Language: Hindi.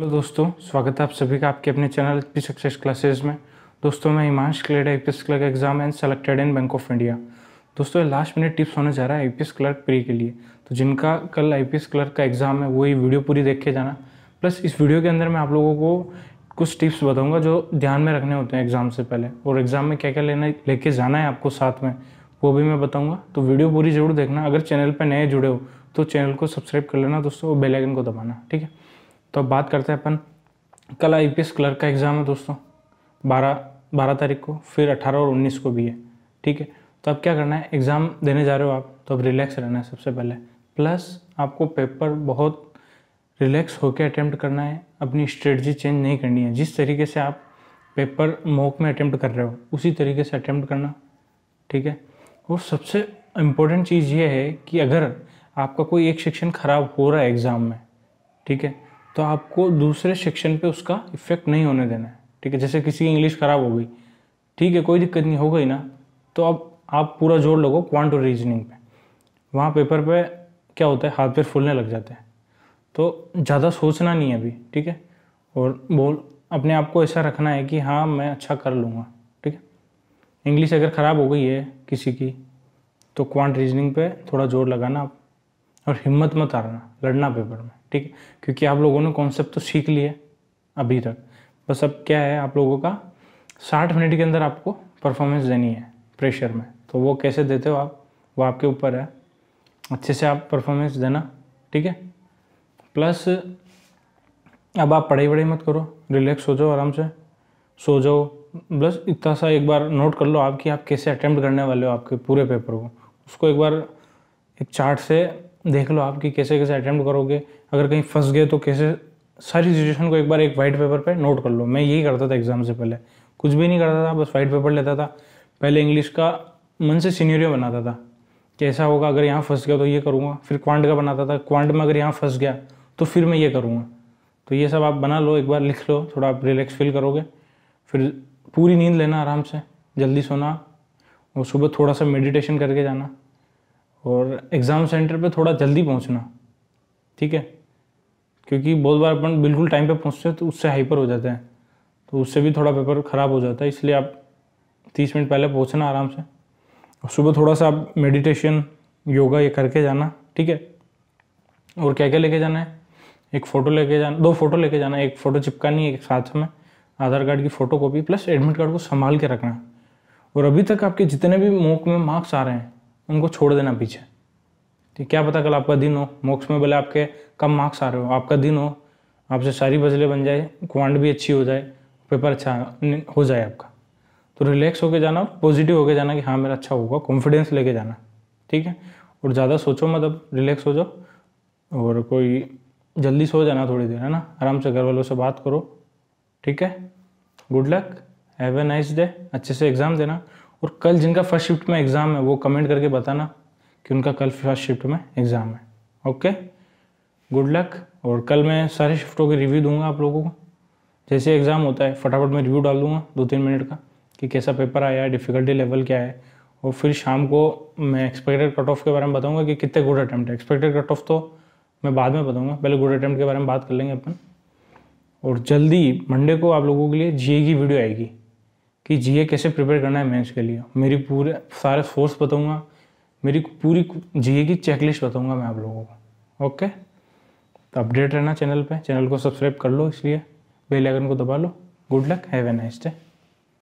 हेलो दोस्तों स्वागत है आप सभी का आपके अपने चैनल पी सक्सेस क्लासेज में दोस्तों मैं Himansh cleared I P clerk exam and selected in bank of India दोस्तों लास्ट मिनट टिप्स होने जा रहा है आई क्लर्क प्री के लिए तो जिनका कल आई क्लर्क का एग्ज़ाम है वही वीडियो पूरी देख के जाना प्लस इस वीडियो के अंदर मैं आप लोगों को कुछ टिप्स बताऊँगा जो ध्यान में रखने होते हैं एग्ज़ाम से पहले और एग्ज़ाम में क्या क्या लेना लेके जाना है आपको साथ में वो भी मैं बताऊँगा तो वीडियो पूरी ज़रूर देखना अगर चैनल पर नए जुड़े हो तो चैनल को सब्सक्राइब कर लेना दोस्तों और बेलाइकन को दबाना ठीक है तो अब बात करते हैं अपन कल आई पी क्लर्क का एग्ज़ाम है दोस्तों बारह बारह तारीख को फिर अठारह और उन्नीस को भी है ठीक है तो अब क्या करना है एग्ज़ाम देने जा रहे हो आप तो अब रिलैक्स रहना है सबसे पहले प्लस आपको पेपर बहुत रिलैक्स होकर अटैम्प्ट करना है अपनी स्ट्रेटजी चेंज नहीं करनी है जिस तरीके से आप पेपर मॉक में अटैम्प्ट कर रहे हो उसी तरीके से अटैम्प्ट करना ठीक है और सबसे इम्पोर्टेंट चीज़ ये है कि अगर आपका कोई एक सेक्शन ख़राब हो रहा है एग्ज़ाम में ठीक है तो आपको दूसरे सेक्शन पे उसका इफेक्ट नहीं होने देना है ठीक है जैसे किसी की इंग्लिश ख़राब हो गई ठीक है कोई दिक्कत नहीं हो गई ना तो अब आप पूरा जोर लगो क्वांट रीजनिंग पे वहाँ पेपर पे क्या होता है हाथ पैर फूलने लग जाते हैं तो ज़्यादा सोचना नहीं है अभी ठीक है और बोल अपने आप को ऐसा रखना है कि हाँ मैं अच्छा कर लूँगा ठीक है इंग्लिश अगर ख़राब हो गई है किसी की तो क्वांट रीजनिंग पे थोड़ा जोर लगाना आप और हिम्मत मत हारना लड़ना पेपर में ठीक है क्योंकि आप लोगों ने कॉन्सेप्ट तो सीख लिया अभी तक बस अब क्या है आप लोगों का साठ मिनट के अंदर आपको परफॉर्मेंस देनी है प्रेशर में तो वो कैसे देते हो आप वो आपके ऊपर है अच्छे से आप परफॉर्मेंस देना ठीक है प्लस अब आप पढ़ाई वढ़ाई मत करो रिलैक्स हो जाओ आराम से सो जाओ बस इतना सा एक बार नोट कर लो आप कि आप कैसे अटैम्प्ट करने वाले हो आपके पूरे पेपर को उसको एक बार एक चार्ट से देख लो आप कि कैसे कैसे अटैम्प्ट करोगे अगर कहीं फंस गए तो कैसे सारी सिचुएशन को एक बार एक वाइट पेपर पे नोट कर लो मैं यही करता था एग्ज़ाम से पहले कुछ भी नहीं करता था बस वाइट पेपर लेता था पहले इंग्लिश का मन से सीनियरियो बनाता था कि ऐसा होगा अगर यहाँ फंस गया तो ये करूँगा फिर क्वांट का बनाता था क्वांट में अगर यहाँ फंस गया तो फिर मैं ये करूँगा तो ये सब आप बना लो एक बार लिख लो थोड़ा आप रिलैक्स फील करोगे फिर पूरी नींद लेना आराम से जल्दी सोना और सुबह थोड़ा सा मेडिटेशन करके जाना और एग्ज़ाम सेंटर पे थोड़ा जल्दी पहुंचना ठीक है क्योंकि बहुत बार अपन बिल्कुल टाइम पे पहुंचते हैं तो उससे हाइपर हो जाते हैं तो उससे भी थोड़ा पेपर ख़राब हो जाता है इसलिए आप तीस मिनट पहले पहुंचना आराम से और सुबह थोड़ा सा आप मेडिटेशन योगा ये करके जाना ठीक है और क्या क्या लेके जाना है एक फ़ोटो लेके जाना दो फोटो लेके जाना एक फ़ोटो चिपकानी है एक साथ में आधार कार्ड की photo copy plus admit card को संभाल के रखना और अभी तक आपके जितने भी मॉक में मार्क्स आ रहे हैं उनको छोड़ देना पीछे तो क्या पता कल आपका दिन हो मोक्ष में भले आपके कम मार्क्स आ रहे हो आपका दिन हो आपसे सारी बजले बन जाए क्वांट भी अच्छी हो जाए पेपर अच्छा हो जाए आपका तो रिलैक्स होके जाना पॉजिटिव होके जाना कि हाँ मेरा अच्छा होगा कॉन्फिडेंस लेके जाना ठीक है और ज़्यादा सोचो मत अब रिलैक्स हो जाओ और कोई जल्दी सो जाना थोड़ी देर है ना आराम से घर वालों से बात करो ठीक है good luck have a nice day अच्छे से एग्ज़ाम देना और कल जिनका फर्स्ट शिफ्ट में एग्ज़ाम है वो कमेंट करके बताना कि उनका कल फर्स्ट शिफ्ट में एग्ज़ाम है ओके गुड लक और कल मैं सारे शिफ्टों के रिव्यू दूंगा आप लोगों को जैसे एग्ज़ाम होता है फटाफट मैं रिव्यू डाल दूँगा दो तीन मिनट का कि कैसा पेपर आया है डिफ़िकल्टी लेवल क्या है और फिर शाम को मैं एक्सपेक्टेड कट ऑफ के बारे में बताऊँगा कि कितने गुड अटैम्प्ट है एक्सपेक्टेड कट ऑफ तो मैं बाद में बताऊँगा पहले गुड अटैम्प्ट के बारे में बात कर लेंगे अपन और जल्दी मंडे को आप लोगों के लिए जिएगी की वीडियो आएगी कि जीए कैसे प्रिपेयर करना है मैं के लिए मेरी पूरे सारे फोर्स बताऊँगा मेरी पूरी जीए की चेकलिस्ट बताऊँगा मैं आप लोगों को ओके तो अपडेट रहना चैनल पे चैनल को सब्सक्राइब कर लो इसलिए बेल आइकन को दबा लो good luck have a nice day